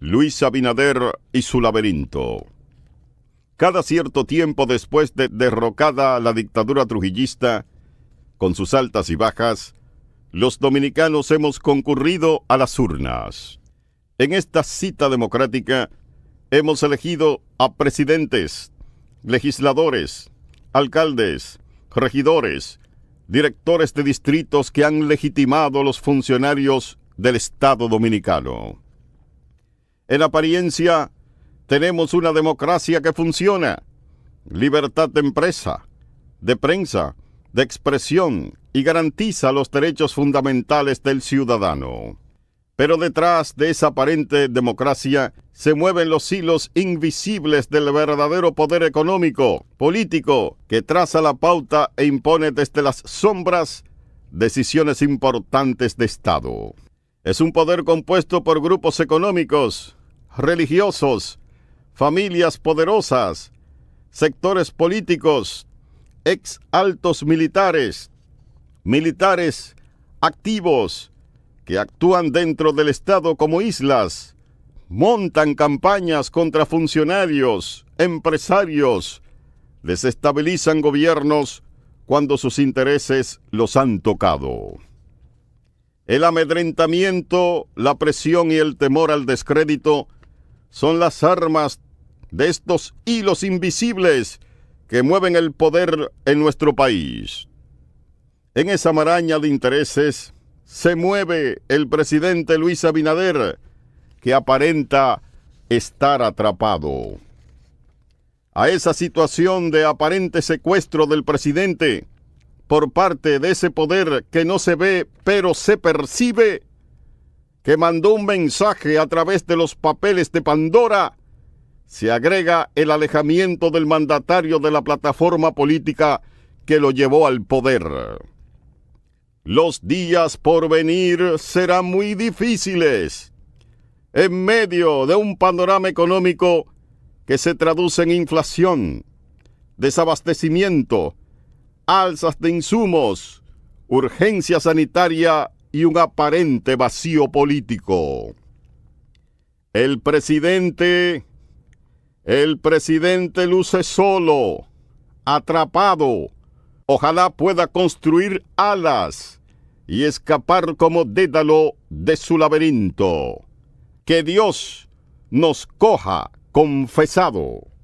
Luis Abinader y su laberinto. Cada cierto tiempo después de derrocada la dictadura trujillista, con sus altas y bajas, los dominicanos hemos concurrido a las urnas. En esta cita democrática hemos elegido a presidentes, legisladores, alcaldes, regidores, directores de distritos que han legitimado los funcionarios del Estado dominicano. En apariencia, tenemos una democracia que funciona. Libertad de empresa, de prensa, de expresión y garantiza los derechos fundamentales del ciudadano. Pero detrás de esa aparente democracia se mueven los hilos invisibles del verdadero poder económico, político, que traza la pauta e impone desde las sombras decisiones importantes de Estado. Es un poder compuesto por grupos económicos, religiosos, familias poderosas, sectores políticos, ex altos militares, militares activos que actúan dentro del Estado como islas, montan campañas contra funcionarios, empresarios, desestabilizan gobiernos cuando sus intereses los han tocado. El amedrentamiento, la presión y el temor al descrédito son las armas de estos hilos invisibles que mueven el poder en nuestro país. En esa maraña de intereses se mueve el presidente Luis Abinader, que aparenta estar atrapado. A esa situación de aparente secuestro del presidente, por parte de ese poder que no se ve pero se percibe, que mandó un mensaje a través de los papeles de Pandora, se agrega el alejamiento del mandatario de la plataforma política que lo llevó al poder. Los días por venir serán muy difíciles. En medio de un panorama económico que se traduce en inflación, desabastecimiento, alzas de insumos, urgencia sanitaria y un aparente vacío político. El presidente, el presidente luce solo, atrapado. Ojalá pueda construir alas y escapar como dédalo de su laberinto. Que Dios nos coja confesado.